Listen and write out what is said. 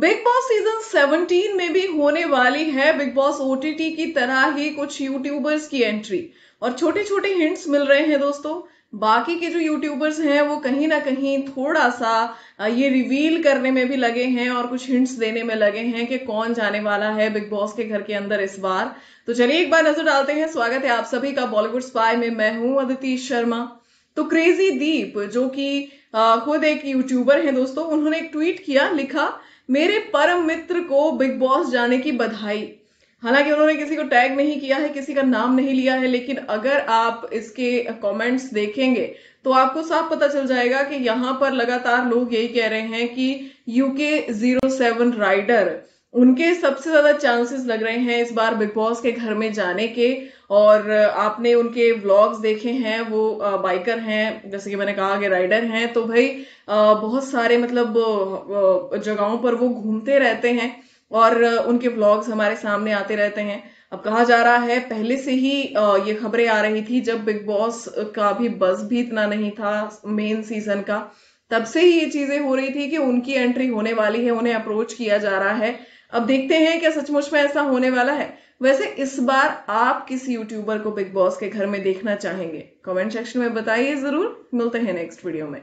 big boss season 17 में भी होने वाली है बिग बॉस ओटीटी की तरह ही कुछ यूट्यूबर्स की एंट्री और छोटे छोटे हिंट्स मिल रहे हैं दोस्तों बाकी के जो यूट्यूबर्स हैं वो कहीं ना कहीं थोड़ा सा ये रिवील करने में भी लगे हैं और कुछ हिंट्स देने में लगे हैं कि कौन जाने वाला है बिग बॉस के घर के अंदर इस बार तो चलिए एक बार नजर डालते हैं स्वागत है आप सभी का बॉलीवुड स्पाई में मैं हूं अदिति शर्मा तो क्रेजी दीप जो कि खुद एक यूट्यूबर है दोस्तों उन्होंने एक ट्वीट किया लिखा मेरे परम मित्र को बिग बॉस जाने की बधाई हालांकि उन्होंने किसी को टैग नहीं किया है किसी का नाम नहीं लिया है लेकिन अगर आप इसके कमेंट्स देखेंगे तो आपको साफ पता चल जाएगा कि यहाँ पर लगातार लोग यही कह रहे हैं कि यूके जीरो सेवन राइडर उनके सबसे ज़्यादा चांसेस लग रहे हैं इस बार बिग बॉस के घर में जाने के और आपने उनके व्लॉग्स देखे हैं वो बाइकर हैं जैसे कि मैंने कहा कि राइडर हैं तो भाई बहुत सारे मतलब जगहों पर वो घूमते रहते हैं और उनके व्लॉग्स हमारे सामने आते रहते हैं अब कहा जा रहा है पहले से ही ये खबरें आ रही थी जब बिग बॉस का भी बस भी इतना नहीं था मेन सीजन का तब से ही ये चीज़ें हो रही थी कि उनकी एंट्री होने वाली है उन्हें अप्रोच किया जा रहा है अब देखते हैं क्या सचमुच में ऐसा होने वाला है वैसे इस बार आप किस यूट्यूबर को बिग बॉस के घर में देखना चाहेंगे कमेंट सेक्शन में बताइए जरूर मिलते हैं नेक्स्ट वीडियो में